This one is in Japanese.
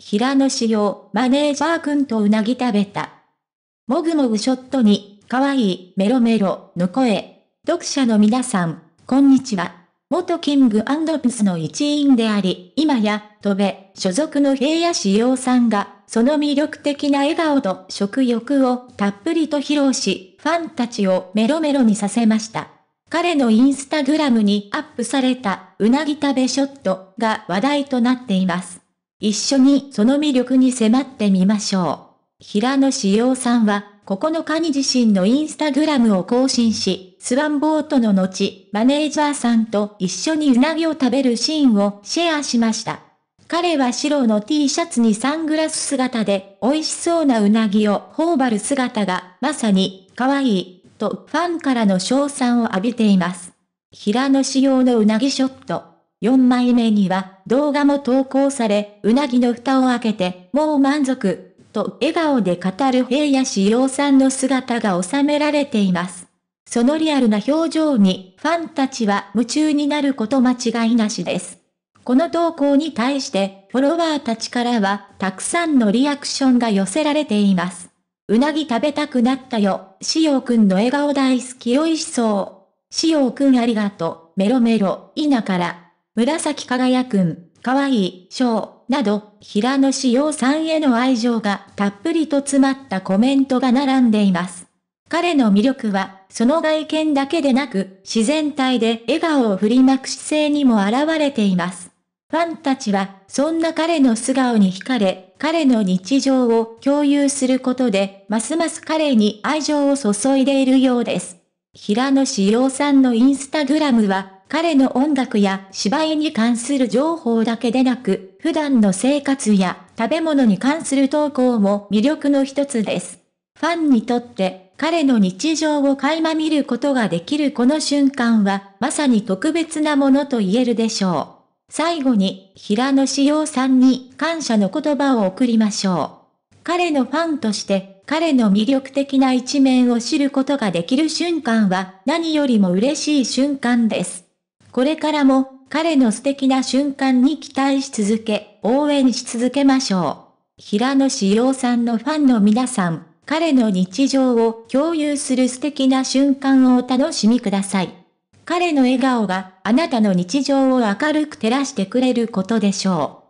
平野紫耀、マネージャー君とうなぎ食べた。もぐもぐショットに、かわいい、メロメロ、の声。読者の皆さん、こんにちは。元キングピスの一員であり、今や、飛部、所属の平野紫耀さんが、その魅力的な笑顔と食欲をたっぷりと披露し、ファンたちをメロメロにさせました。彼のインスタグラムにアップされたうなぎ食べショットが話題となっています。一緒にその魅力に迫ってみましょう。平野志陽さんは、9日に自身のインスタグラムを更新し、スワンボートの後、マネージャーさんと一緒にうなぎを食べるシーンをシェアしました。彼は白の T シャツにサングラス姿で、美味しそうなうなぎを頬張る姿が、まさに、可愛い、とファンからの称賛を浴びています。平野仕様のうなぎショット。4枚目には動画も投稿され、うなぎの蓋を開けて、もう満足、と笑顔で語る平野志陽さんの姿が収められています。そのリアルな表情にファンたちは夢中になること間違いなしです。この投稿に対してフォロワーたちからはたくさんのリアクションが寄せられています。うなぎ食べたくなったよ。しよくんの笑顔大好き美味しそう。しよくんありがとう。メロメロ、稲から。紫輝くん、かわいい、章、など、平野紫耀さんへの愛情がたっぷりと詰まったコメントが並んでいます。彼の魅力は、その外見だけでなく、自然体で笑顔を振りまく姿勢にも現れています。ファンたちは、そんな彼の素顔に惹かれ、彼の日常を共有することで、ますます彼に愛情を注いでいるようです。平野紫耀さんのインスタグラムは、彼の音楽や芝居に関する情報だけでなく、普段の生活や食べ物に関する投稿も魅力の一つです。ファンにとって彼の日常を垣間見ることができるこの瞬間は、まさに特別なものと言えるでしょう。最後に、平野志陽さんに感謝の言葉を送りましょう。彼のファンとして、彼の魅力的な一面を知ることができる瞬間は、何よりも嬉しい瞬間です。これからも、彼の素敵な瞬間に期待し続け、応援し続けましょう。平野志陽さんのファンの皆さん、彼の日常を共有する素敵な瞬間をお楽しみください。彼の笑顔があなたの日常を明るく照らしてくれることでしょう。